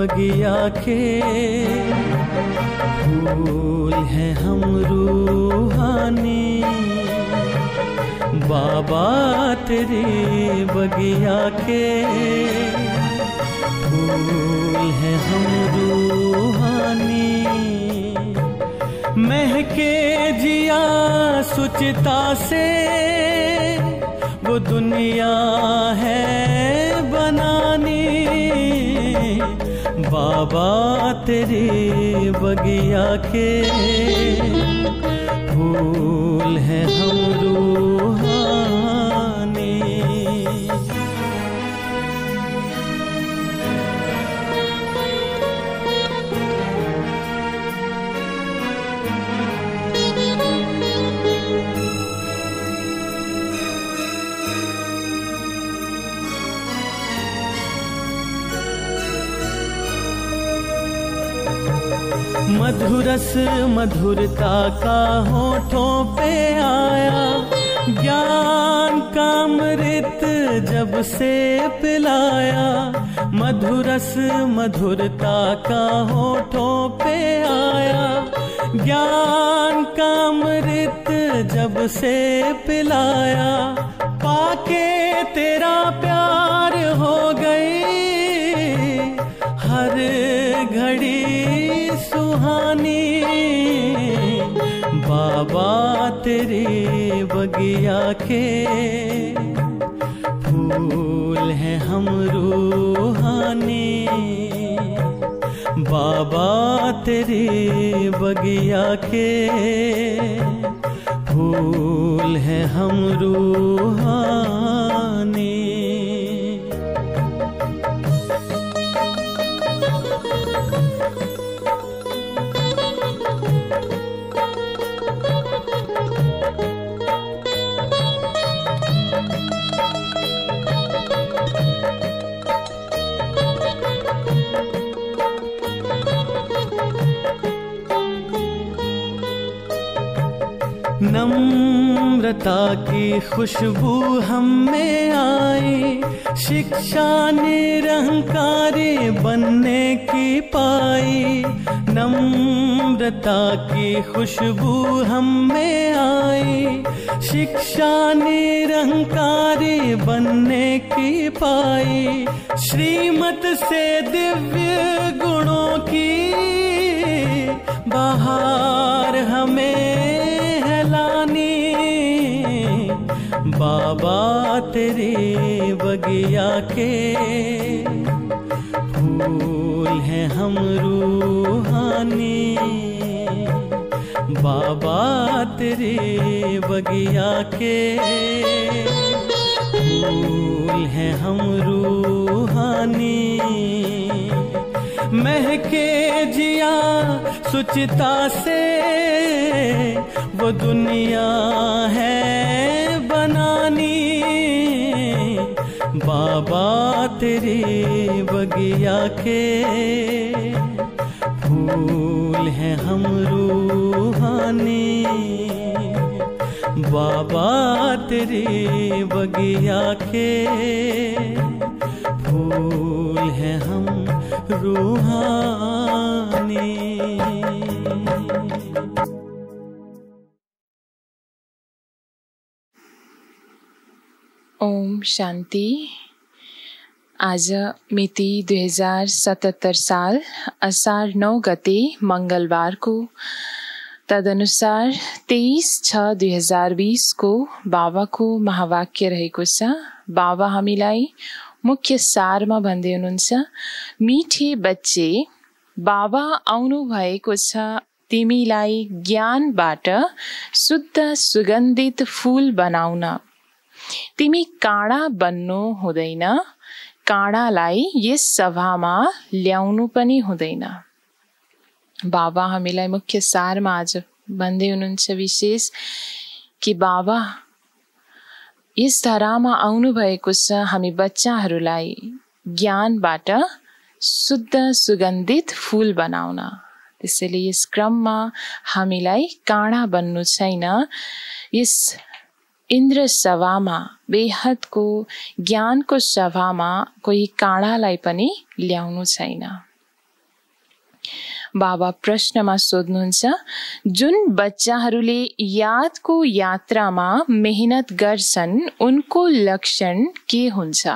बगिया के फूल है हम रूहानी बाबा तेरी बगिया के फूल है हम रूहानी महके जिया सुचिता से वो दुनिया है बाबा तेरे बगिया के फूल है हम रू मधुरस मधुरता का होठों पे आया ज्ञान का अमृत जब से पिलाया मधुरस मधुरता का होठों पे आया ज्ञान का अमृत जब से पिलाया पाके तेरा प्यार हो गई हर घड़ी जानी बाबा तेरे बगिया के फूल हैं हम रूहानी बाबा तेरे बगिया के फूल हैं हम रूहानी नम्रता की खुशबू हम में आई शिक्षा निरंकारी बनने की पाई नम्रता की खुशबू हम में आई शिक्षा निरहंकारी बनने की पाई श्रीमत से दिव्य गुणों की बाहर हमें तेरे बगिया के फूल हैं हम रूहानी बाबा तेरे बगिया के फूल हैं हम रूहानी महके जिया सुचिता से वो दुनिया है बाबा तेरी बगिया के फूल हैं हम रूहानी बाबा तेरी बगिया के फूल हैं हम रूहानी ओम शान्ति आज मिति दुई हजार सतहत्तर साल असार नौ गते मङ्गलबारको तदनुसार तेइस छ दुई हजार बिसको बाबाको महावाक्य रहेको छ बाबा हामीलाई मुख्य सारमा भन्दै हुनुहुन्छ मिठे बच्चे बाबा आउनु भएको छ तिमीलाई ज्ञानबाट शुद्ध सुगन्धित फुल बनाउन तिमी काँडा बन्नु हुँदैन काँडालाई यस सभामा ल्याउनु पनि हुँदैन बाबा हामीलाई मुख्य सारमा आज भन्दै हुनुहुन्छ विशेष कि बाबा यस धरामा आउनुभएको छ हामी बच्चाहरूलाई ज्ञानबाट शुद्ध सुगन्धित फुल बनाउन त्यसैले यस क्रममा हामीलाई काँडा बन्नु छैन यस इन्द्र सभामा बेहदको ज्ञानको सभामा कोही काँडालाई पनि ल्याउनु छैन बाबा प्रश्नमा सोध्नुहुन्छ जुन बच्चाहरूले यादको यात्रामा मेहनत गर्छन् उनको लक्षण के हुन्छ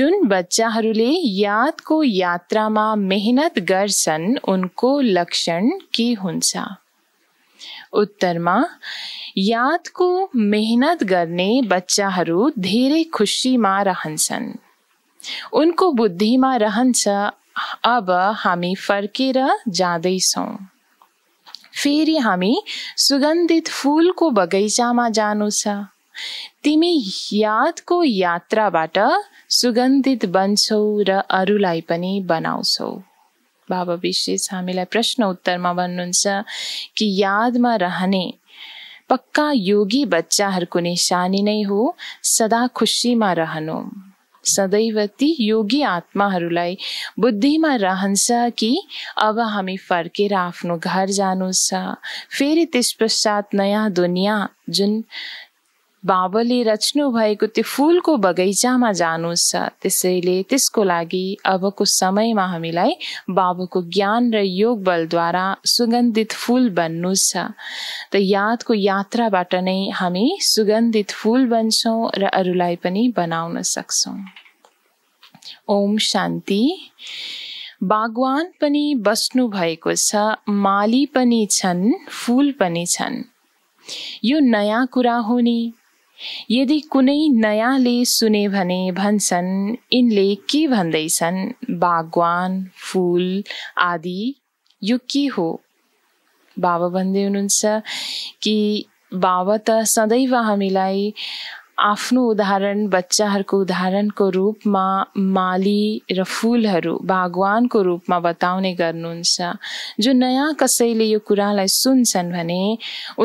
जुन बच्चाहरूले यादको यात्रामा मेहनत गर्छन् उनको लक्षण के हुन्छ उत्तरमा को मेहनत बच्चा बच्चाहरू धेरै में रहन्छन् उनको बुद्धिमा रहन्छ अब हामी फर्केर जाँदैछौँ फेरि हामी सुगन्धित फुलको बगैँचामा जानु छ तिमी यादको यात्राबाट सुगन्धित बन्छौ र अरूलाई पनि बनाउँछौ बाबा विशेष हमी प्रश्न उत्तर में भन्नुहुन्छ कि में रहने पक्का योगी बच्चा को निशानी नहीं हो सदा खुशी में रहनु सदैव ती योगी आत्मा बुद्धि में रह अब हामी फर्क आपको घर जानू छ फेरि त्यस पश्चात नयाँ दुनियाँ जुन बाबुले रच्नु भएको त्यो फुलको बगैँचामा जानु छ त्यसैले त्यसको लागि अबको समयमा हामीलाई बाबुको ज्ञान र योग बलद्वारा सुगन्धित फुल बन्नु छ त यादको यात्राबाट नै हामी सुगन्धित फुल बन्छौँ र अरूलाई पनि बनाउन सक्छौँ ओम शान्ति बागवान पनि बस्नु भएको छ माली पनि छन् फुल पनि छन् यो नयाँ कुरा हो नि यदि कुनै नयाँले सुने भने भन्छन् यिनले के भन्दैछन् बागवान फुल आदि यो के हो बाबा भन्दै हुनुहुन्छ कि बाबा त सदैव हामीलाई आफ्नो उदाहरण बच्चाहरूको उदाहरणको रूपमा माली र फुलहरू बागवानको रूपमा बताउने गर्नुहुन्छ जो नयाँ कसैले यो कुरालाई सुन्छन् भने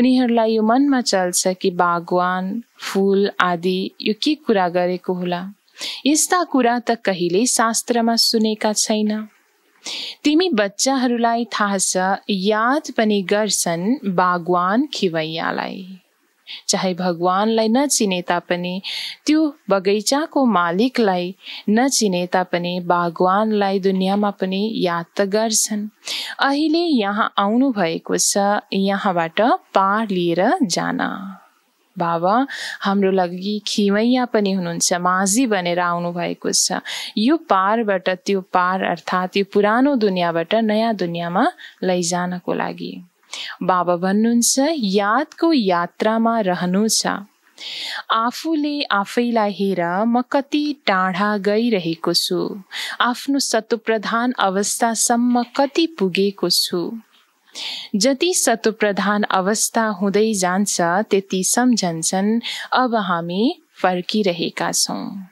उनीहरूलाई यो मनमा चल्छ कि बागवान फुल आदि यो के कुरा गरेको होला यस्ता कुरा त कहिले शास्त्रमा सुनेका छैन तिमी बच्चाहरूलाई थाहा छ याद पनि गर्छन् बागवान खिवैयालाई चाहे भगवानलाई नचिने तापनि त्यो बगैँचाको मालिकलाई नचिने तापनि बागवानलाई दुनियाँमा पनि याद त गर्छन् अहिले यहाँ आउनु भएको छ यहाँबाट पार लिएर जान बाबा हाम्रो लागि खिमैया पनि हुनुहुन्छ माझी बनेर आउनुभएको छ यो पारबाट त्यो पार अर्थात् यो पुरानो दुनियाँबाट नयाँ दुनियाँमा लैजानको लागि बाबा भन्नुहुन्छ यादको यात्रामा रहनु छ आफूले आफैलाई हेर म कति टाढा गइरहेको छु आफ्नो सतुप्रधान अवस्थासम्म कति पुगेको छु जति सतुप्रधान अवस्था हुँदै जान्छ त्यति सम्झन्छन् अब हामी फर्किरहेका छौँ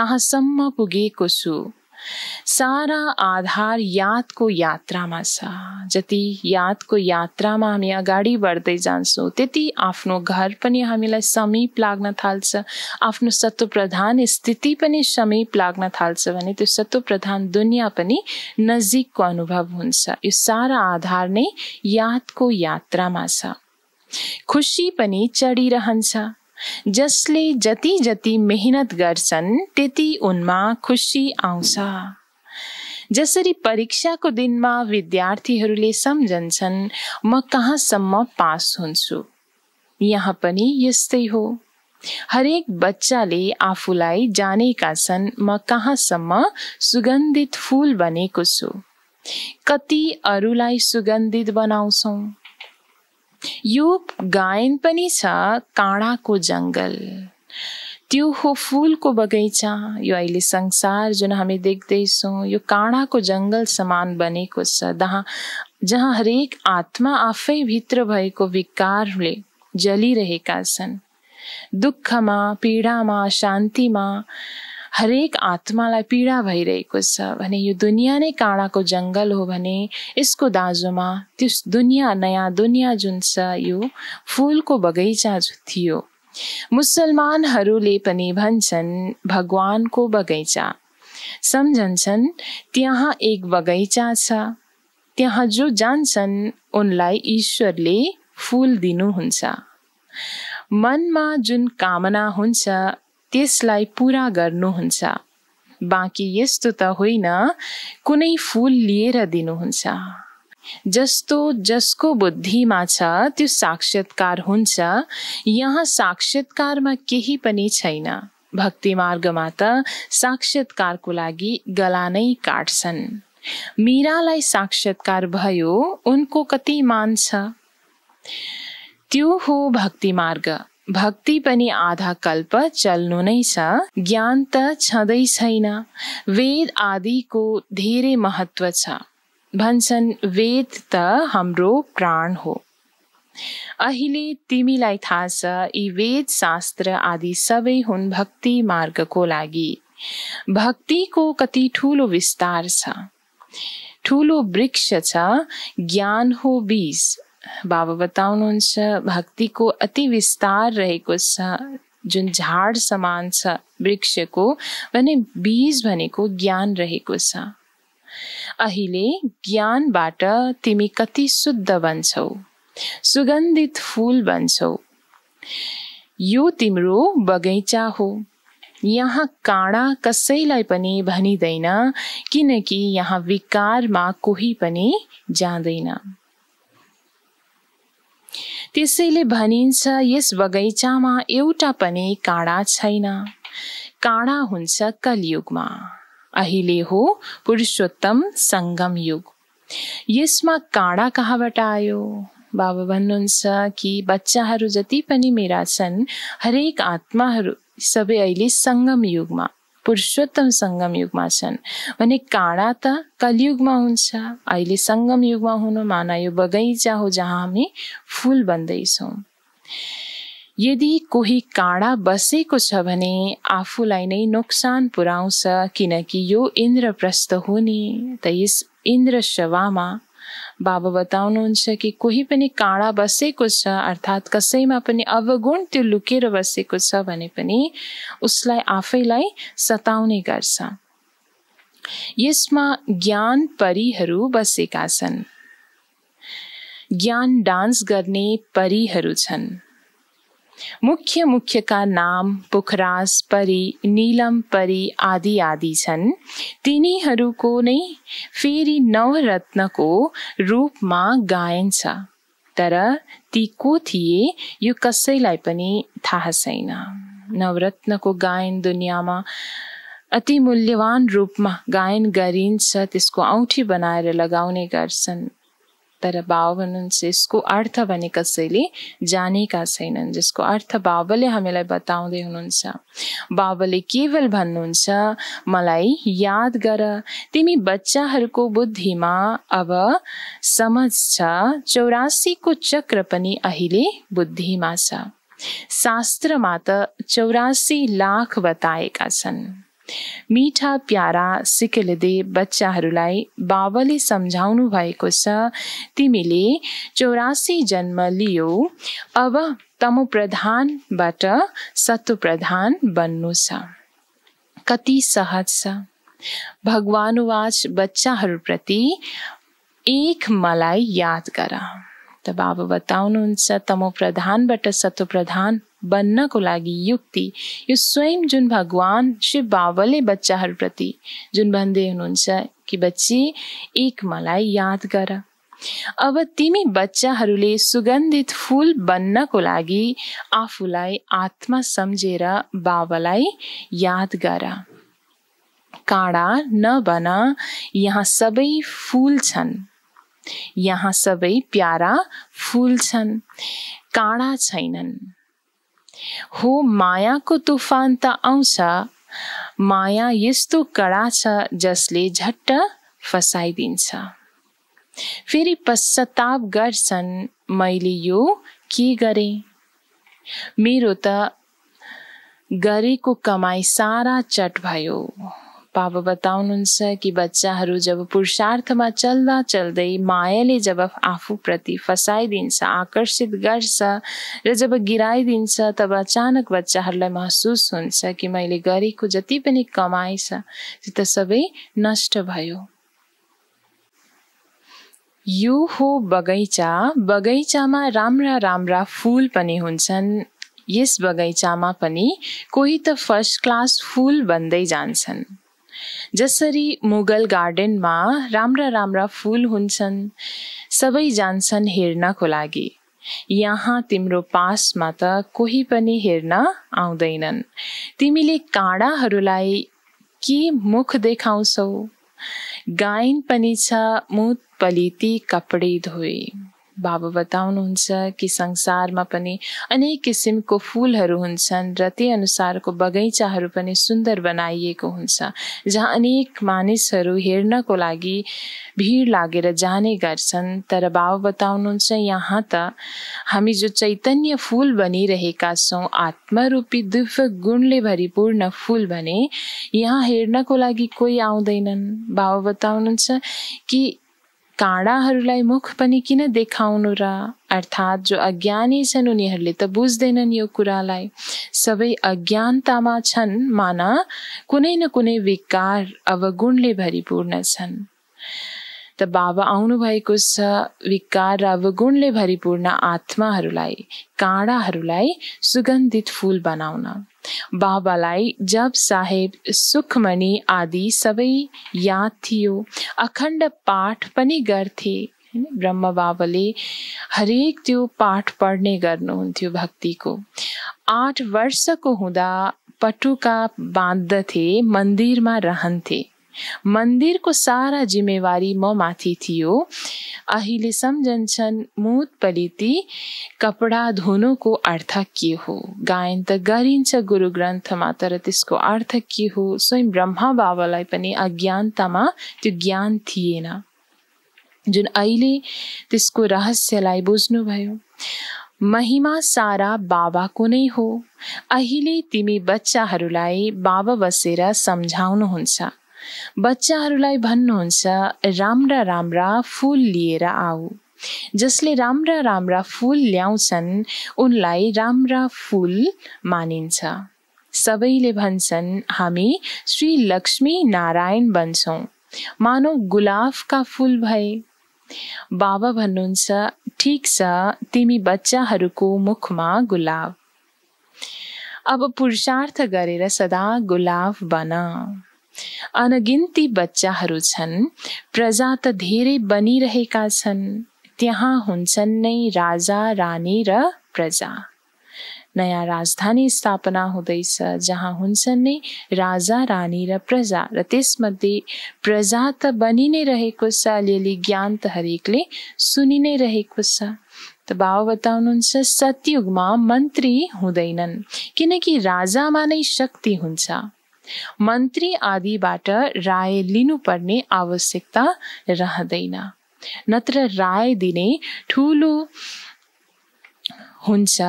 कहाँसम्म पुगेको छु सारा आधार याद यादको यात्रामा छ जति यात्रा में हामी अगाड़ी बढ़ते जो त्यति आप घर पर हमी समीप लग्न थाल्छ आफ्नो सत्व प्रधान स्थिति समीप लग्न थाल्छ तो सत्व प्रधान दुनिया भी नजीक को अनुभव हो सारा आधार याद को यात्रा में खुशी चढ़ी रह जसले जति जति मेहनत गर्छन् त्यति उनमा खुसी आउँछ जसरी परीक्षाको दिनमा विद्यार्थीहरूले सम्झन्छन् म कहाँसम्म पास हुन्छु यहाँ पनि यस्तै हो हरेक बच्चाले आफूलाई जानेका छन् म कहाँसम्म सुगन्धित फुल बनेको छु कति अरूलाई सुगन्धित बनाउँछौँ यो गायन पनी छ काँडाको जङ्गल त्यो हो फुलको बगैँचा यो अहिले संसार जुन हामी देख्दैछौँ यो काँडाको जङ्गल समान बनेको छ जहाँ जहाँ हरेक आत्मा भित्र भएको विकारले जलिरहेका छन् दुःखमा पीडामा शान्तिमा हरेक आत्मालाई पीडा भइरहेको छ भने यो दुनियाँ नै काँडाको जङ्गल हो भने यसको दाजुमा त्यस दुनियाँ नयाँ दुनियाँ जुन छ यो फुलको बगैँचा थियो मुसलमानहरूले पनि भन्छन् भगवानको बगैँचा सम्झन्छन् त्यहाँ एक बगैँचा छ त्यहाँ जो जान्छन् उनलाई ईश्वरले फुल दिनुहुन्छ मनमा जुन कामना हुन्छ त्यसलाई पुरा गर्नुहुन्छ बाँकी यस्तो त होइन कुनै फुल लिएर दिनुहुन्छ जस्तो जसको बुद्धिमा छ त्यो साक्षात्कार हुन्छ यहाँ साक्षात्कारमा केही पनि छैन भक्ति मार्गमा त साक्षात्कारको लागि गला नै काट्छन् मीरालाई साक्षात्कार भयो उनको कति मान छ त्यो हो भक्ति मार्ग भक्ति पनि आधा कल्प चल्नु नै छ ज्ञान त छँदै छैन वेद आदिको धेरै महत्व छ भन्छन् वेद त हाम्रो प्राण हो अहिले तिमीलाई थाहा छ यी वेद शास्त्र आदि सबै हुन् भक्ति मार्गको लागि भक्तिको कति ठुलो विस्तार छ ठुलो वृक्ष छ ज्ञान हो बीज बताउनुहुन्छ भक्तिको अति विस्तार रहेको छ जुन झाड समान छ वृक्षको भने बीज भनेको ज्ञान रहेको छ अहिले ज्ञानबाट तिमी कति शुद्ध बन्छौ सुगन्धित फुल बन्छौ यो तिम्रो बगैँचा हो यहाँ काँडा कसैलाई पनि भनिँदैन किनकि यहाँ विकारमा कोही पनि जाँदैन त्यसैले भनिन्छ यस बगैँचामा एउटा पनि काँडा छैन काँडा हुन्छ कलयुगमा अहिले हो पुरुषोत्तम सङ्गम युग यसमा काँडा कहाँबाट आयो बाबा भन्नुहुन्छ कि बच्चाहरू जति पनि मेरा छन् हरेक आत्माहरू सबै अहिले सङ्गम युगमा पुरुषोत्तम सङ्गम युगमा छन् भने काँडा त कलयुगमा हुन्छ अहिले सङ्गम युगमा हुनु माना यो बगैँचा हो जहाँ हामी फुल बन्दैछौँ यदि कोही काँडा बसेको छ भने आफूलाई नै नोक्सान पुर्याउँछ किनकि यो इन्द्रप्रस्थ हो नि त यस इन्द्र सभामा बाबा बताउनुहुन्छ कि कोही पनि काँडा बसेको छ अर्थात् कसैमा पनि अवगुण त्यो लुकेर बसेको छ भने पनि उसलाई आफैलाई सताउने गर्छ यसमा ज्ञान परीहरू बसेका छन् ज्ञान डान्स गर्ने परीहरू छन् मुख्य मुख्यका नाम पुखराज परी नीलम परी आदि आदि छन् तिनीहरूको नै फेरि नवरत्नको रूपमा गायन छ तर ती को थिए यो कसैलाई पनि थाहा छैन नवरत्नको गायन दुनियाँमा अति मूल्यवान रूपमा गायन गरिन्छ त्यसको औँठी बनाएर लगाउने गर्छन् तर भावभन्स यसको अर्थ भने कसैले जानेका छैनन् जसको अर्थ बाबाले हामीलाई बताउँदै हुनुहुन्छ बाबाले केवल भन्नुहुन्छ मलाई याद गर तिमी बच्चाहरूको बुद्धिमा अब समझ छ चौरासीको चक्र पनि अहिले बुद्धिमा छ शास्त्रमा त चौरासी लाख बताएका छन् मीठा प्यारा सिकलदे बच्चाहरूलाई बाबाले सम्झाउनु भएको छ तिमीले चौरासी जन्म लियो अब तमो प्रधानबाट सत्व प्रधान बन्नु छ कति सहज छ भगवान भगवानुवाच बच्चाहरूप्रति एक मलाई याद गर त बाबा बताउनुहुन्छ तमो प्रधानबाट सत्व प्रधान बन्नको लागि युक्ति यो स्वयं जुन भगवान् शिव बाबाले बच्चाहरूप्रति जुन भन्दै हुनुहुन्छ कि बच्ची एक मलाई याद गर अब तिमी बच्चाहरूले सुगन्धित फुल बन्नको लागि आफूलाई आत्मा सम्झेर बाबालाई याद गर काँडा नबन यहाँ सबै फुल छन् यहाँ सबै प्यारा फुल छन् काँडा छैनन् हो मायाको तुफान त आउँछ माया यस्तो कडा छ जसले झट्ट फसाइदिन्छ फेरि पश्चाताप गर्छन् मैले यो के गरे मेरो त गरेको कमाई सारा चट भयो बाबा बताउनुहुन्छ कि बच्चाहरू जब पुरुषार्थमा चल्दा चल्दै मायाले जब आफूप्रति फसाइदिन्छ आकर्षित गर्छ र जब गिराइदिन्छ तब अचानक बच्चाहरूलाई महसुस हुन्छ कि मैले गरेको जति पनि कमाइ छ त्यो त सबै नष्ट भयो यो हो बगैँचा बगैँचामा राम्रा राम्रा फुल पनि हुन्छन् यस बगैँचामा पनि कोही त फर्स्ट क्लास फुल बन्दै जान्छन् जसरी मुगल गार्डनमा राम्रा राम्रा फुल हुन्छन् सबै जान्छन् हेर्नको लागि यहाँ तिम्रो पासमा त कोही पनि हेर्न आउँदैनन् तिमीले काँडाहरूलाई के मुख देखाउँछौ गायन पनि छ मुत पलिती कपडे धोए बाबु बताउनुहुन्छ कि संसारमा पनि अनेक किसिमको फुलहरू हुन्छन् र त्यही अनुसारको बगैँचाहरू पनि सुन्दर बनाइएको हुन्छ जहाँ अनेक मानिसहरू हेर्नको लागि भिड लागेर जाने गर्छन् तर बाबु बताउनुहुन्छ यहाँ त हामी जो चैतन्य फुल बनिरहेका छौँ आत्मरूपी दिव्य गुणले भरिपूर्ण फुल भने यहाँ हेर्नको लागि कोही आउँदैनन् बाबु बताउनुहुन्छ कि काँडाहरूलाई मुख पनि किन देखाउनु र अर्थात् जो अज्ञानी छन् उनीहरूले त बुझ्दैनन् यो कुरालाई सबै अज्ञानतामा छन् माना कुनै न कुनै विकार अवगुणले भरिपूर्ण छन् त बाबा आउनुभएको छ विकार र अवगुणले भरिपूर्ण आत्माहरूलाई काँडाहरूलाई सुगन्धित फुल बनाउन बाबालाई जब साहेब सुखमणि आदि सबै याद थियो अखण्ड पाठ पनि गर्थे ब्रह्म बाबाले हरेक त्यो पाठ पढ्ने गर्नुहुन्थ्यो भक्तिको आठ वर्षको हुँदा पटुका बाँध्दथे मन्दिरमा रहन्थे मंदिर को सारा जिम्मेवारी માથી थियो अहिले सम्झन्छन् मुत पलिती कपडा धुनुको अर्थ के हो गायन त गरिन्छ गुरु ग्रन्थमा तर त्यसको अर्थ के हो स्वयं ब्रह्मा बाबालाई पनि अज्ञानतामा त्यो ज्ञान थिएन जुन अहिले त्यसको रहस्यलाई बुझ्नुभयो महिमा सारा बाबाको नै हो अहिले तिमी बच्चाहरूलाई बाबा बसेर सम्झाउनुहुन्छ बच्चाहरूलाई भन्नुहुन्छ राम्रा राम्रा फुल लिएर आऊ जसले राम्रा राम्रा फुल ल्याउँछन् उनलाई राम्रा फुल मानिन्छ सबैले भन्छन् हामी श्री लक्ष्मी नारायण बन्छौँ मानौ गुलाबका फुल भए बाबा भन्नुहुन्छ ठिक छ तिमी बच्चाहरूको मुखमा गुलाब अब पुरुषार्थ गरेर सदा गुलाब बना अनगिन्ती बच्चाहरू छन् प्रजा त धेरै बनिरहेका छन् त्यहाँ हुन्छन् नै राजा रानी र प्रजा नयाँ राजधानी स्थापना हुँदैछ जहाँ हुन्छन् नै राजा रानी र प्रजा र त्यसमध्ये प्रजा त बनि नै रहेको छ अलिअलि ज्ञान त हरेकले सुनि नै रहेको छ त बाउ बताउनुहुन्छ सतयुगमा मन्त्री हुँदैनन् किनकि राजामा नै शक्ति हुन्छ मन्त्री आदिबाट राय लिनुपर्ने आवश्यकता रहँदैन नत्र राय दिने ठुलो हुन्छ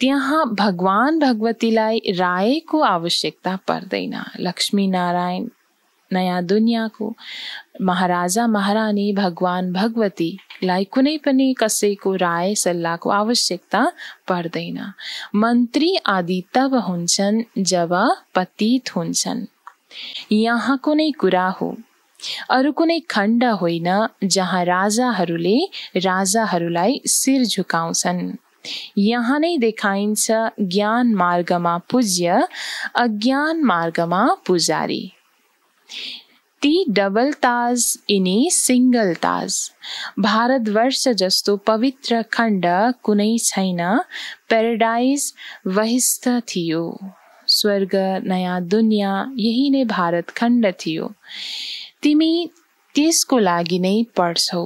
त्यहाँ भगवान भगवतीलाई रायको आवश्यकता पर्दैन लक्ष्मीनारायण नया दुनिया को महाराजा महारानी भगवान भगवती लाई कुनै पनि कसैको राय सल्लाहको आवश्यकता पर्दैन मन्त्री आदि तब हुन्छन् जब पतित हुन्छन् यहाँ कुनै कुरा हो अरू कुनै खण्ड होइन जहाँ राजाहरूले राजाहरूलाई शिर झुकाउँछन् यहाँ नै देखाइन्छ ज्ञान मार्गमा पूज्य अज्ञान मार्गमा पुजारी ती डबल ताज यिनी सिङ्गल ताज भारतवर्ष जस्तो पवित्र खण्ड कुनै छैन प्याराडाइज वहिस्थ थियो स्वर्ग नयाँ दुनियाँ यही नै भारत खण्ड थियो तिमी त्यसको लागि नै पढ्छौ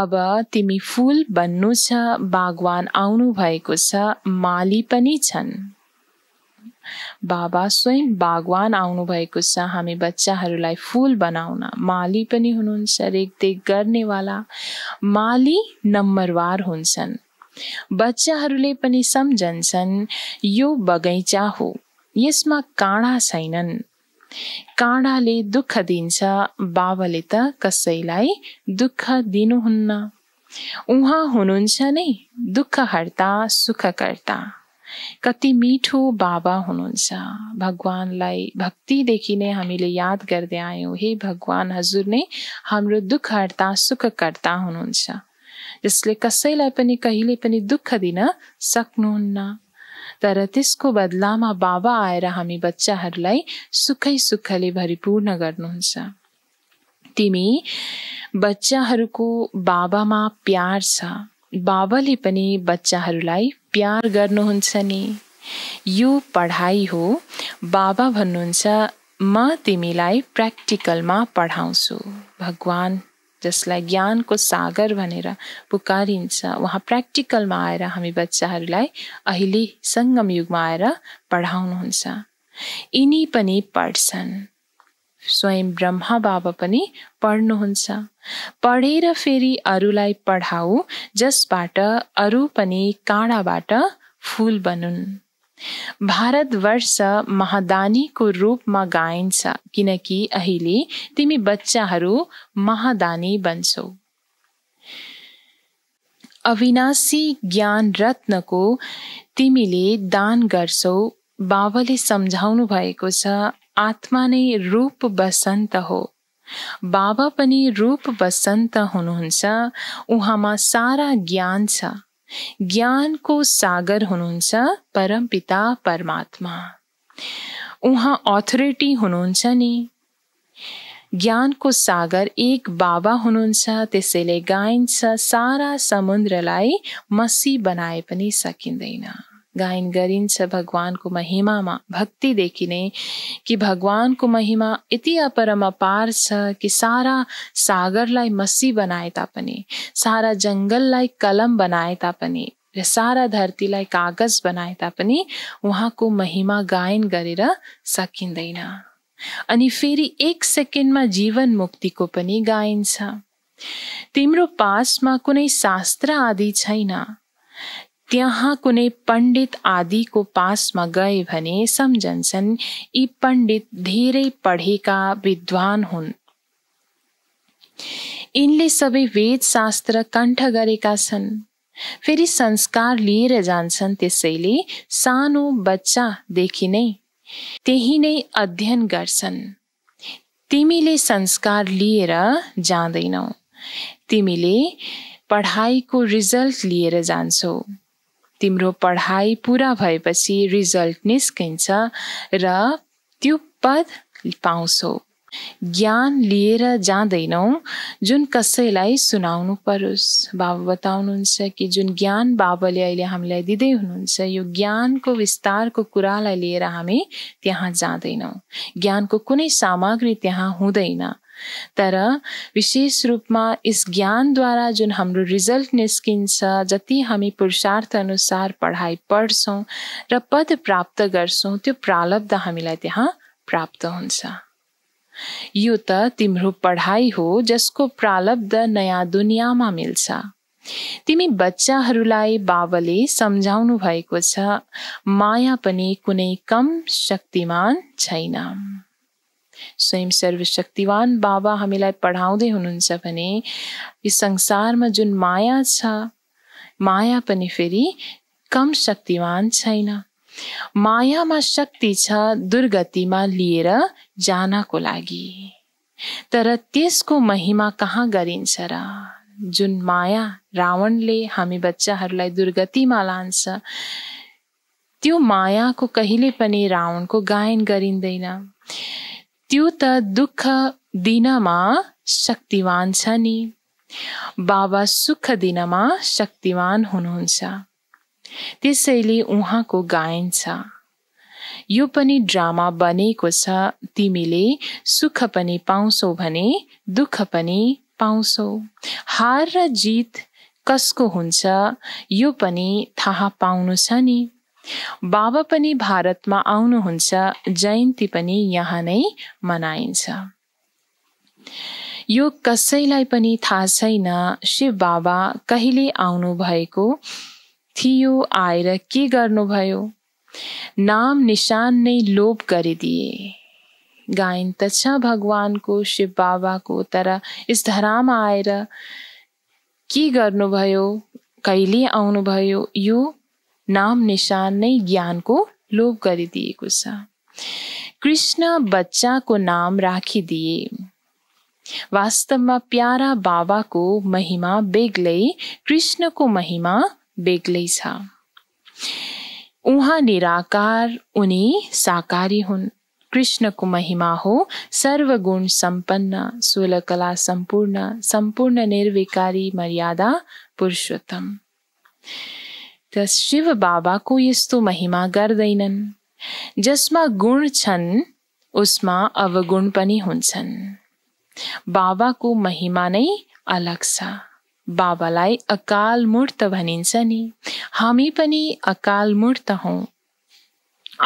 अब तिमी फुल बन्नु छ बागवान आउनु भएको छ माली पनि छन् बाबा स्वयं बागवान आउनु भएको छ हामी बच्चाहरूलाई फुल बनाउन माली पनि हुनुहुन्छ रेखदेख गर्नेवाला माली नम्बरवार हुन्छन् बच्चाहरूले पनि सम्झन्छन् यो बगैँचा हो यसमा काँडा छैनन् काँडाले दुःख दिन्छ बाबाले त कसैलाई दुःख दिनुहुन्न उहाँ हुनुहुन्छ नै दुःखहर्ता सुखकर्ता कति मिठो बाबा हुनुहुन्छ भगवान्लाई भक्तिदेखि नै हामीले याद गर्दै आयौँ हे भगवान् हजुर नै हाम्रो दुःखहर्ता सुखकर्ता हुनुहुन्छ जसले कसैलाई पनि कहिले पनि दुःख दिन सक्नुहुन्न तर त्यसको बदलामा बाबा आएर हामी बच्चाहरूलाई सुखै सुखले भरिपूर्ण गर्नुहुन्छ तिमी बच्चाहरूको बाबामा प्यार छ बाबाले पनि बच्चाहरूलाई प्यार गर्नुहुन्छ नि यो पढाइ हो बाबा भन्नुहुन्छ म तिमीलाई प्र्याक्टिकलमा पढाउँछु भगवान् जसलाई ज्ञानको सागर भनेर पुकारिन्छ उहाँ प्र्याक्टिकलमा आएर हामी बच्चाहरूलाई अहिले सङ्गम युगमा आएर पढाउनुहुन्छ यिनी पनि पढ्छन् स्वयं ब्रह्मा बाबा पनि पढ्नुहुन्छ पढेर फेरि अरूलाई पढाऊ जसबाट अरू पनि काँडाबाट फुल बनुन् भारतवर्ष महादानीको रूपमा गाइन्छ किनकि अहिले तिमी बच्चाहरू महादानी बन्छौ अविनाशी ज्ञान रत्नको तिमीले दान गर्छौ बाबाले सम्झाउनु भएको छ आत्मा ने रूप बसंत हो बाबा पनि रूप बसंत हुनुहुन्छ उहाँमा सारा ज्ञान छ ज्ञानको सागर हुनुहुन्छ परमपिता परमात्मा उहाँ अथोरिटी हुनुहुन्छ नि ज्ञानको सागर एक बाबा हुनुहुन्छ त्यसैले गाइन्छ सारा समुद्रलाई मसी बनाए पनि सकिँदैन गायन गरिन्छ भगवानको महिमामा भक्ति देखिने कि भगवानको महिमा यति अपरम अपार छ कि सारा सागरलाई मसी बनाए तापनि सारा जङ्गललाई कलम बनाए तापनि र सारा धरतीलाई कागज बनाए तापनि उहाँको महिमा गायन गरेर सकिँदैन अनि फेरि एक सेकेन्डमा जीवन मुक्तिको पनि गाइन्छ तिम्रो पासमा कुनै शास्त्र आदि छैन त्यहाँ कुने पंडित आदि को पासमा गए भने सम्झन्छन् यी पण्डित धेरै पढेका विद्वान हुन् यिनले सबै वेद शास्त्र कण्ठ गरेका छन् फेरि संस्कार लिएर जान्छन् त्यसैले सानो बच्चादेखि नै त्यही नै अध्ययन गर्छन् तिमीले संस्कार लिएर जाँदैनौ तिमीले पढाइको रिजल्ट लिएर जान्छौ तिम्रो पढाइ पुरा भएपछि रिजल्ट निस्किन्छ र त्यो पद पाउँछौ ज्ञान लिएर जाँदैनौँ जुन कसैलाई सुनाउनु परोस् बाबा बताउनुहुन्छ कि जुन ज्ञान बाबाले अहिले हामीलाई दिँदै हुनुहुन्छ यो ज्ञानको विस्तारको कुरालाई लिएर हामी त्यहाँ जाँदैनौँ ज्ञानको कुनै सामग्री त्यहाँ हुँदैन तर विशेष रूपमा यस ज्ञानद्वारा जुन हाम्रो रिजल्ट निस्किन्छ जति हामी पुरुषार्थ अनुसार पढाइ पढ्छौँ र पद प्राप्त गर्छौँ त्यो प्रालब्ध हामीलाई त्यहाँ प्राप्त हुन्छ यो त तिम्रो पढाइ हो जसको प्रालब्ध नयाँ दुनियाँमा मिल्छ तिमी बच्चाहरूलाई बाबाले सम्झाउनु भएको छ माया पनि कुनै कम शक्तिमान छैन स्वयं सर्वशक्तिवान बाबा हामीलाई पढाउँदै हुनुहुन्छ भने यो संसारमा जुन माया छ माया पनि फेरि कम शक्तिवान छैन मायामा शक्ति छ दुर्गतिमा लिएर जानको लागि तर त्यसको महिमा कहाँ गरिन्छ र जुन माया रावणले हामी बच्चाहरूलाई दुर्गतिमा लान्छ त्यो मायाको कहिले पनि रावणको गायन गरिँदैन त्यो त दुःख दिनमा शक्तिवान छ नि बाबा सुख दिनमा शक्तिवान हुनुहुन्छ त्यसैले उहाँको गायन छ यो पनि ड्रामा बनेको छ तिमीले सुख पनि पाउँछौ भने दुःख पनि पाउँछौ हार र जित कसको हुन्छ यो पनि थाहा पाउनु छ नि बाबा पनि भारतमा आउनुहुन्छ जयन्ती पनि यहाँ नै मनाइन्छ यो कसैलाई पनि थाहा छैन शिव बाबा कहिले आउनुभएको थियो आएर के गर्नुभयो नाम निशान नै लोप गरिदिए गायन त छ भगवानको शिव बाबाको तर यस धरामा आएर के गर्नुभयो कहिले आउनुभयो यो नाम निशान नहीं ज्ञान को लोभ कर कृष्ण बच्चा को नाम राखी दिए वास्तवमा प्यारा बाबाको महिमा बेग्लै कृष्णको महिमा बेग्लै छ उहाँ निराकार उनी साकारी हुन् कृष्णको महिमा हो सर्वगुण सम्पन्न सुलकला सम्पूर्ण सम्पूर्ण निर्विकारी मर्यादा पुरुषोत्तम त शिव बाबाको यस्तो महिमा गर्दैनन् जसमा गुण छन् उसमा अवगुण पनि हुन्छन् बाबाको महिमा नै अलग छ बाबालाई अकाल मूर्त भनिन्छ नि हामी पनि अकाल मूर्त हौ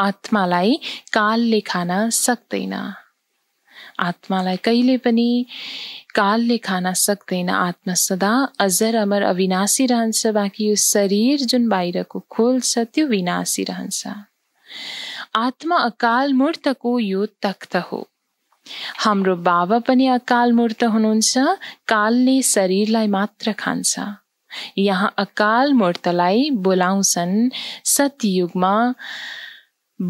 आत्मालाई कालले खान सक्दैन आत्मालाई कहिले पनि कालले खान सक्दैन आत्मा सदा अजर अमर अविनाशी रहन्छ बाँकी यो शरीर जुन बाहिरको खोल छ त्यो विनाशी रहन्छ आत्मा अकाल मूर्तको यो तख्त हो हाम्रो बाबा पनि अकाल मूर्त हुनुहुन्छ कालले शरीरलाई मात्र खान्छ यहाँ अकाल मूर्तलाई बोलाउँछन् सतयुगमा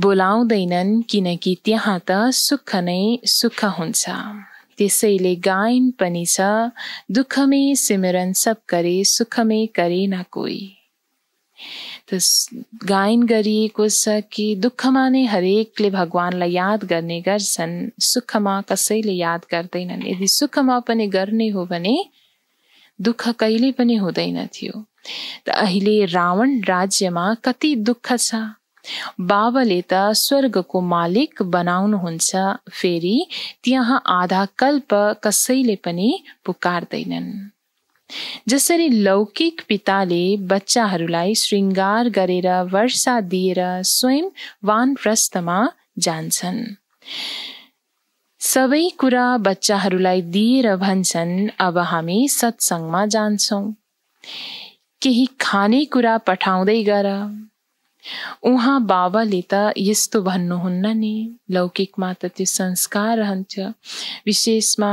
बोलाउँदैनन् किनकि त्यहाँ त सुख नै सुख हुन्छ त्यसैले गायन पनि छ दुःखमै सिमरन सब करे, सुखमे करे न कोही त गायन गरिएको छ कि दुःखमा नै हरेकले भगवान्लाई याद गर्ने गर्छन् सुखमा कसैले याद गर्दैनन् यदि सुखमा पनि गर्ने हो भने दुःख कहिले पनि हुँदैन थियो त अहिले रावण राज्यमा कति दुःख छ बाबाले त स्वर्गको मालिक बनाउनुहुन्छ फेरि त्यहाँ आधा कल्प कसैले पनि पुकार्दैनन् जसरी लौकिक पिताले बच्चाहरूलाई श्रृङ्गार गरेर वर्षा दिएर स्वयं प्रस्तमा जान्छन् सबै कुरा बच्चाहरूलाई दिएर भन्छन् अब हामी सत्सङ्गमा जान्छौँ केही कुरा पठाउँदै गर उहाँ बाबाले त यस्तो भन्नुहुन्न नि लौकिकमा त त्यो संस्कार रहन्छ विशेषमा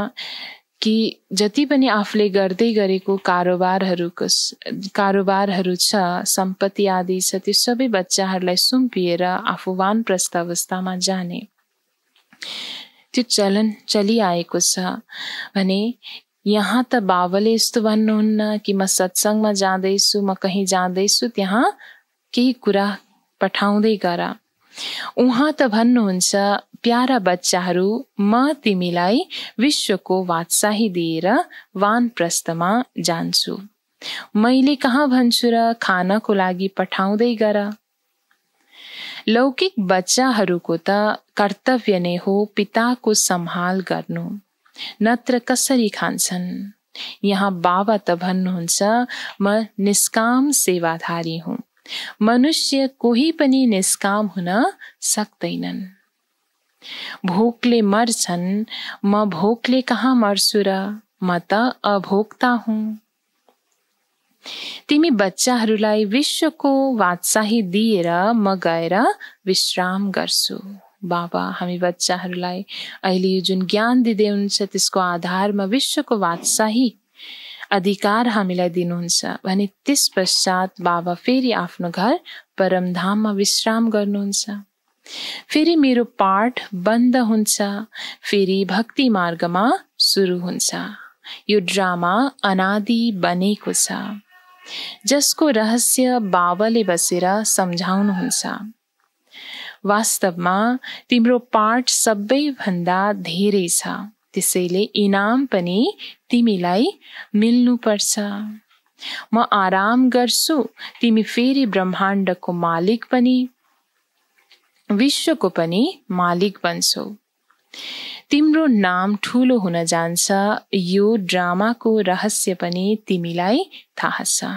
कि जति पनि आफूले गर्दै गरेको कारोबारहरूको कारोबारहरू छ सम्पत्ति आदि छ त्यो सबै बच्चाहरूलाई सुम्पिएर आफू वानप्रस्थ अवस्थामा जाने त्यो चलन चलिआएको छ भने यहाँ त बाबाले यस्तो भन्नुहुन्न कि म सत्सङ्गमा जाँदैछु म कहीँ जाँदैछु त्यहाँ केही कुरा पठाउँदै गर उहाँ त भन्नुहुन्छ प्यारा बच्चाहरू म तिमीलाई विश्वको वात्साही दिएर प्रस्थमा जान्छु मैले कहाँ भन्छु र खानको लागि पठाउँदै गर लौकिक बच्चाहरूको त कर्तव्य नै हो पिताको सम्हाल गर्नु नत्र कसरी खान्छन् यहाँ बाबा त भन्नुहुन्छ म निष्काम सेवाधारी हुँ मनुष्य कोही पनि निष्काम हुन सक्दैनन् भोकले मर्छन् म भोकले कहाँ मर्छु र म त अभोक्ता हुँ तिमी बच्चाहरूलाई विश्वको वात्साही दिएर म गएर विश्राम गर्छु बाबा हामी बच्चाहरूलाई अहिले यो जुन ज्ञान दिँदै हुन्छ त्यसको आधारमा विश्वको वात्साही अधिकार हामीलाई दिनुहुन्छ भने त्यस पश्चात बाबा फेरि आफ्नो घर परमधाममा विश्राम गर्नुहुन्छ फेरि मेरो पाठ बन्द हुन्छ फेरि भक्ति मार्गमा सुरु हुन्छ यो ड्रामा अनादि बनेको छ जसको रहस्य बाबाले बसेर सम्झाउनुहुन्छ वास्तवमा तिम्रो पाठ सबैभन्दा धेरै छ त्यसैले इनाम पनि तिमीलाई मिल्नुपर्छ म आराम गर्छु तिमी फेरि ब्रह्माण्डको मालिक पनि विश्वको पनि मालिक बन्छौ तिम्रो नाम ठुलो हुन जान्छ यो ड्रामाको रहस्य पनि तिमीलाई थाहा छ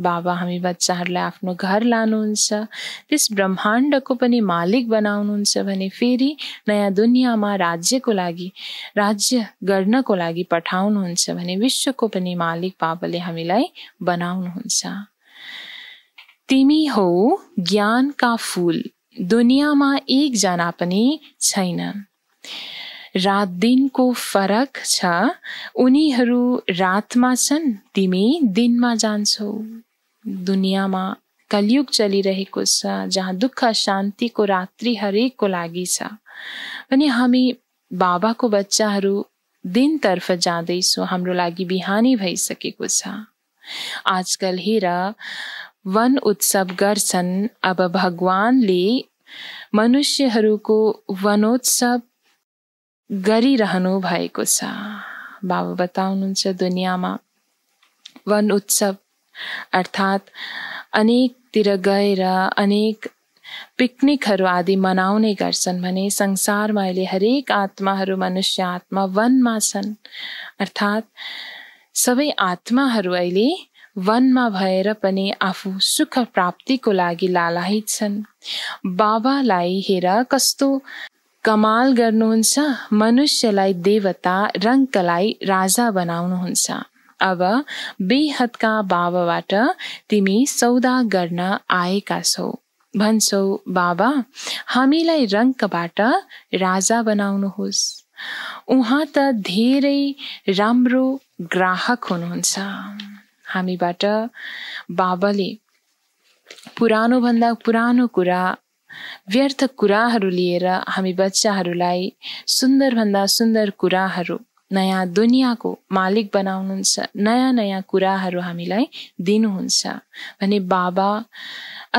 बाबा हामी बच्चाहरूलाई आफ्नो घर लानुहुन्छ त्यस ब्रह्माण्डको पनि मालिक बनाउनुहुन्छ भने फेरि नयाँ दुनियाँमा राज्यको लागि राज्य गर्नको लागि पठाउनुहुन्छ भने विश्वको पनि मालिक बाबाले हामीलाई बनाउनुहुन्छ तिमी हौ ज्ञानका फुल दुनियाँमा एकजना पनि छैनन् रात दिन को फरक छ उनीहरू रातमा छन् तिमी दिनमा जान्छौ दुनियाँमा कलियुग चलिरहेको छ जहाँ दुःख शान्तिको रात्रि हरेकको लागि छ अनि हामी बाबाको बच्चाहरू दिनतर्फ जाँदैछौँ हाम्रो लागि बिहानी भइसकेको छ आजकल हेर वन उत्सव गर्छन् अब भगवानले मनुष्यहरूको वनोत्सव गरिरहनु भएको छ बाबा बताउनुहुन्छ दुनियाँमा वन उत्सव अर्थात् अनेकतिर गएर अनेक पिकनिकहरू आदि मनाउने गर्छन् भने संसारमा अहिले हरेक आत्माहरू मनुष्य आत्मा वनमा छन् अर्थात् सबै आत्माहरू अहिले वनमा भएर पनि आफू सुख प्राप्तिको लागि लालाहित छन् बाबालाई हेर कस्तो कमाल गर्नुहुन्छ मनुष्यलाई देवता रङ्कलाई राजा बनाउनुहुन्छ अब बेहदका बाबाबाट तिमी सौदा गर्न आएका छौ भन्छौ बाबा हामीलाई रङ्कबाट राजा बनाउनुहोस् उहाँ त धेरै राम्रो ग्राहक हुनुहुन्छ हामीबाट बाबाले भन्दा पुरानो कुरा व्यर्थ कुराहरू लिएर हामी बच्चाहरूलाई सुन्दरभन्दा सुन्दर कुराहरू नयाँ दुनियाँको मालिक बनाउनुहुन्छ नयाँ नयाँ कुराहरू हामीलाई दिनुहुन्छ भने बाबा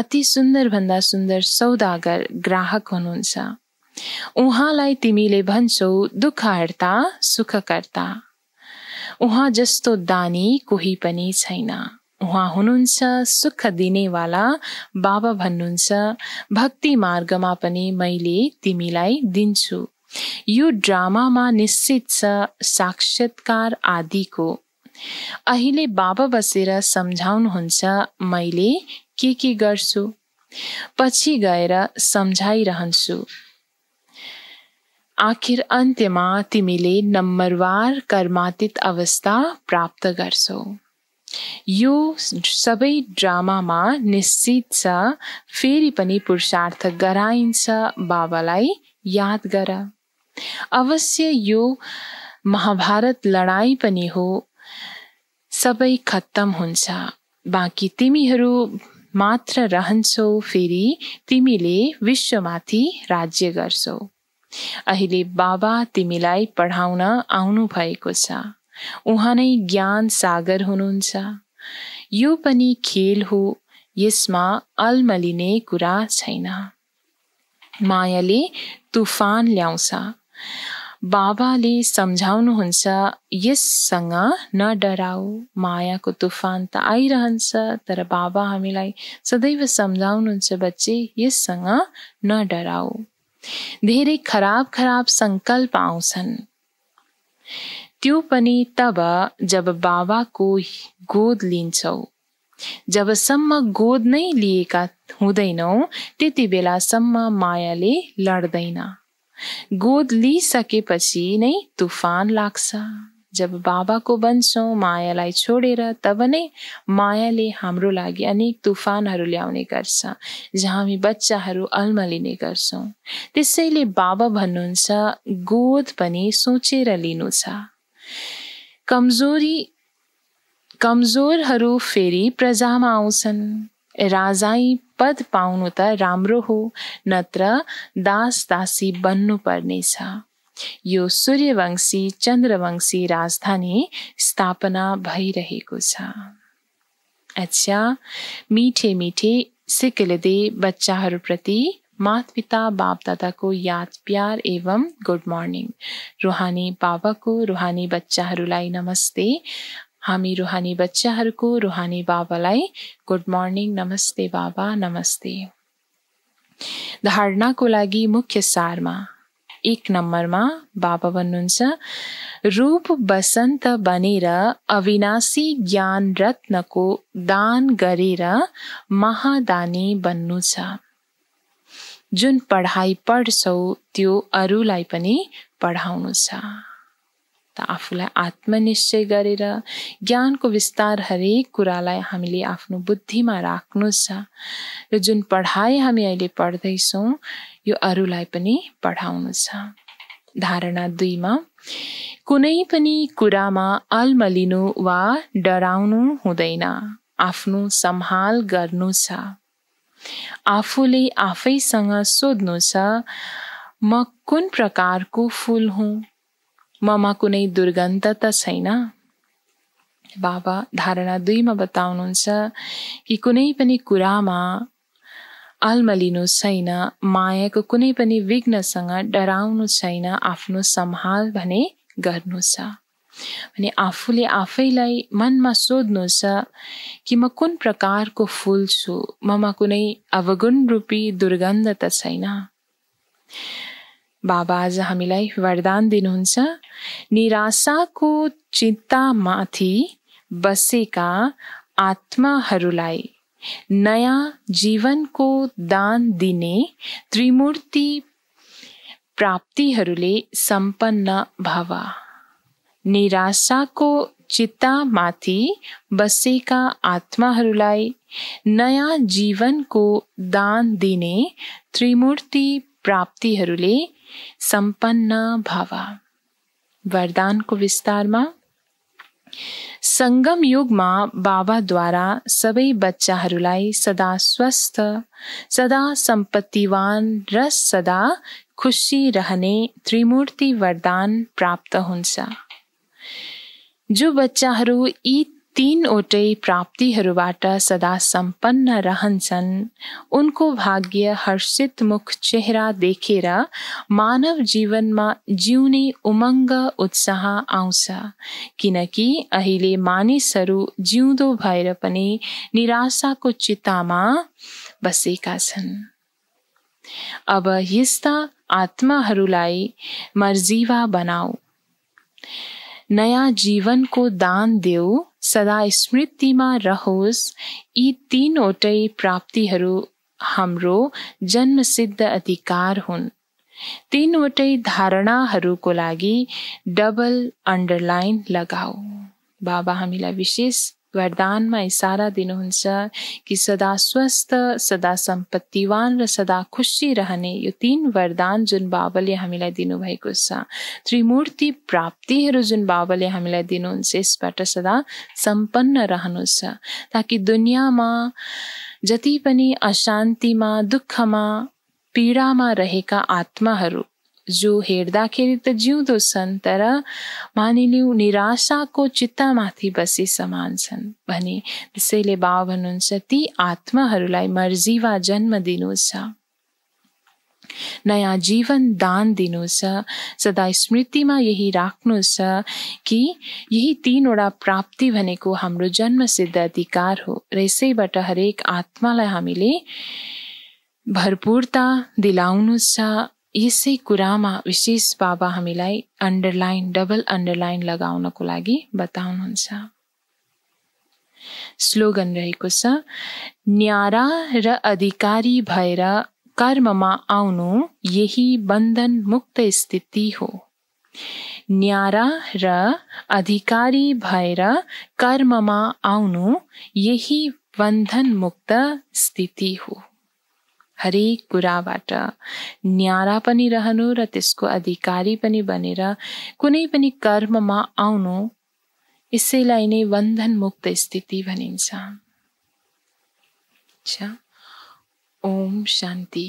अति सुन्दरभन्दा सुन्दर सौदागर ग्राहक हुनुहुन्छ उहाँलाई तिमीले भन्छौ दुःखहर्ता सुखकर्ता उहाँ जस्तो दानी कोही पनि छैन उहाँ हुनुहुन्छ सुख दिनेवाला बाबा भन्नुहुन्छ भक्ति मार्गमा पनि मैले तिमीलाई दिन्छु यो ड्रामामा निश्चित छ साक्षात्कार आदिको अहिले बाबा बसेर सम्झाउनुहुन्छ मैले के के गर्छु पछि गएर सम्झाइरहन्छु आखिर अन्त्यमा तिमीले नम्बरवार कर्मातीत अवस्था प्राप्त गर्छौ यो सबै ड्रामामा निश्चित छ फेरि पनि पुरुषार्थ गराइन्छ बाबालाई याद गर अवश्य यो महाभारत लडाई पनि हो सबै खत्तम हुन्छ बाँकी तिमीहरू मात्र रहन्छौ फेरि तिमीले विश्वमाथि राज्य गर्छौ अहिले बाबा तिमीलाई पढाउन आउनु भएको छ उहाँ नै ज्ञान सागर हुनुहुन्छ यो पनि खेल हो यसमा अलमलिने कुरा छैन मायाले तुफान ल्याउँछ बाबाले सम्झाउनुहुन्छ यससँग न डराऊ मायाको तुफान त आइरहन्छ तर बाबा हामीलाई सदैव सम्झाउनुहुन्छ बच्चे यससँग न डराऊ धेरै खराब खराब सङ्कल्प आउँछन् त्यो पनि तब जब बाबाको गोद लिन्छौ जबसम्म गोद नै लिएका हुँदैनौ त्यति बेलासम्म मायाले लड्दैन गोद लिइसकेपछि नै तुफान लाग्छ जब बाबाको बन्छौँ मायालाई छोडेर तब नै मायाले हाम्रो लागि अनेक तुफानहरू ल्याउने गर्छ जहाँ हामी बच्चाहरू अल्मलिने गर्छौँ त्यसैले बाबा भन्नुहुन्छ गोद पनि सोचेर लिनु छ कमजोरी कमजोरहरू फेरि प्रजामा आउँछन् राजाई पद पाउनु त राम्रो हो नत्र दास दासी बन्नु पर्नेछ यो सूर्यवंशी चन्द्रवंशी राजधानी स्थापना भइरहेको छ अच्छा मिठे मिठे हरु बच्चाहरूप्रति मातपिता बाप दादाको याद प्यार एवं गुड मर्निङ रुहानी बाबाको रुहानी बच्चाहरूलाई नमस्ते हामी रुहानी बच्चाहरूको रुहानी बाबालाई गुड मर्निङ नमस्ते बाबा नमस्ते धारणाको लागि मुख्य सारमा एक नम्बरमा बाबा भन्नुहुन्छ रूप बसन्त बनेर अविनाशी ज्ञान रत्नको दान गरेर महादानी बन्नु छ जुन पढाइ पढ्छौ त्यो अरूलाई पनि पढाउनु छ त आफूलाई आत्मनिश्चय गरेर ज्ञानको विस्तार हरेक कुरालाई हामीले आफ्नो बुद्धिमा राख्नु छ र जुन पढाइ हामी अहिले पढ्दैछौँ यो अरूलाई पनि पढाउनु छ धारणा दुईमा कुनै पनि कुरामा अल्मलिनु वा डराउनु हुँदैन आफ्नो सम्हाल गर्नु छ आफूले आफैसँग सोध्नु छ म कुन प्रकारको फुल हुँ ममा कुनै दुर्गन्ध त छैन बाबा धारणा दुईमा बताउनुहुन्छ कि कुनै पनि कुरामा अल्मलिनु छैन मायाको कुनै पनि विघ्नसँग डराउनु छैन आफ्नो सम्हाल भने गर्नु छ अनि आफूले आफैलाई मनमा सोध्नु कि म कुन प्रकारको फुल छु ममा कुनै अवगुण रूपी दुर्गन्ध त छैन बाबा आज हामीलाई वरदान दिनुहुन्छ निराशाको चिन्तामाथि बसेका आत्माहरूलाई नयाँ जीवनको दान दिने त्रिमूर्ति प्राप्तिहरूले सम्पन्न भवा निराशा निराशाको चित्तामाथि बसेका आत्माहरूलाई नयाँ जीवनको दान दिने त्रिमूर्ति प्राप्तिहरूले सम्पन्न भाव वरदानको विस्तारमा में युगमा बाबाद्वारा सबै बच्चाहरूलाई सदा स्वस्थ सदा सम्पत्तिवान र सदा खुसी रहने त्रिमूर्ति वरदान प्राप्त हुन्छ जो बच्चा यी तिनवटै प्राप्ति सदा संपन्न रहन्छन् उनको भाग्य हर्षित मुख चेहरा देखेर मानव जीवनमा जिउने उमङ्ग उत्साह आउँछ किनकि अहिले मानिसहरू जिउँदो भएर पनि निराशाको चितामा बसेका छन् अब यस्ता आत्माहरूलाई मर्जीवा बनाऊ नया जीवन को दान देऊ सदा स्मृति में रहोस् यी प्राप्ति हम जन्म सिद्ध अधिकार हुन् धारणा को लगी डबल अंडरलाइन लगाओ बाबा हमीला विशेष वरदानमा इसारा दिनुहुन्छ कि सदा स्वस्थ सदा सम्पत्तिवान र सदा खुसी रहने यो तीन वरदान जुन बाबाले हामीलाई दिनुभएको छ त्रिमूर्ति प्राप्तिहरू जुन बाबाले हामीलाई दिनुहुन्छ यसबाट सदा सम्पन्न रहनुहोस् ताकि दुनियाँमा जति पनि अशान्तिमा दुःखमा पीडामा रहेका आत्माहरू जो हेर्दाखेरि त जिउँदो छन् तर मानिलिउ निराशाको चित्तमाथि बसी समान छन् भने त्यसैले बाबु भन्नुहुन्छ ती आत्माहरूलाई मर्जीवा जन्म दिनु छ नयाँ जीवन दान दिनु छ सदा स्मृतिमा यही राख्नु छ कि यही तिनवटा प्राप्ति भनेको हाम्रो जन्मसिद्ध अधिकार हो र यसैबाट हरेक आत्मालाई हामीले भरपूरता दिलाउनु छ यसै कुरामा विशेष बाबा हामीलाई अन्डरलाइन डबल अन्डरलाइन लगाउनको लागि बताउनुहुन्छ स्लोगन रहेको छ न्यारा र अधिकारी भएर कर्ममा आउनु यही बन्धन मुक्त स्थिति हो न्यारा र अधिकारी भएर कर्ममा आउनु यही बन्धन मुक्त स्थिति हो हरेक कुराबाट न्यारा पनि रहनु र त्यसको अधिकारी पनि बनेर कुनै पनि कर्ममा आउनु यसैलाई नै बन्धन मुक्त स्थिति भनिन्छ ओम शान्ति